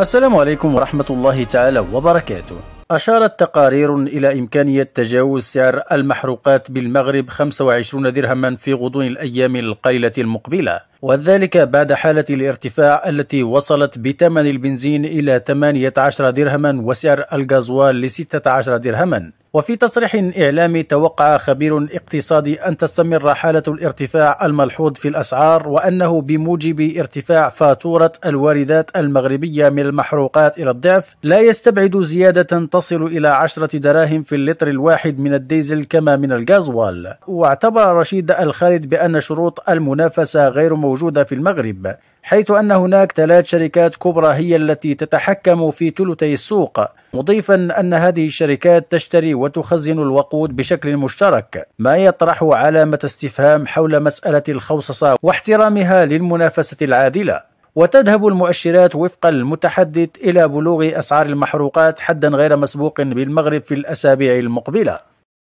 السلام عليكم ورحمة الله تعالى وبركاته أشارت تقارير إلى إمكانية تجاوز سعر المحروقات بالمغرب 25 درهما في غضون الأيام القليلة المقبلة وذلك بعد حالة الارتفاع التي وصلت بثمن البنزين إلى 18 درهما وسعر الغازوال ل 16 درهما وفي تصريح إعلامي توقع خبير اقتصادي أن تستمر حالة الارتفاع الملحوظ في الأسعار وأنه بموجب ارتفاع فاتورة الواردات المغربية من المحروقات إلى الضعف لا يستبعد زيادة تصل إلى عشرة دراهم في اللتر الواحد من الديزل كما من الغازوال واعتبر رشيد الخالد بأن شروط المنافسة غير موجودة في المغرب حيث أن هناك ثلاث شركات كبرى هي التي تتحكم في ثلثي السوق مضيفا أن هذه الشركات تشتري وتخزن الوقود بشكل مشترك ما يطرح علامة استفهام حول مسألة الخوصصة واحترامها للمنافسة العادلة وتذهب المؤشرات وفق المتحدث إلى بلوغ أسعار المحروقات حدا غير مسبوق بالمغرب في الأسابيع المقبلة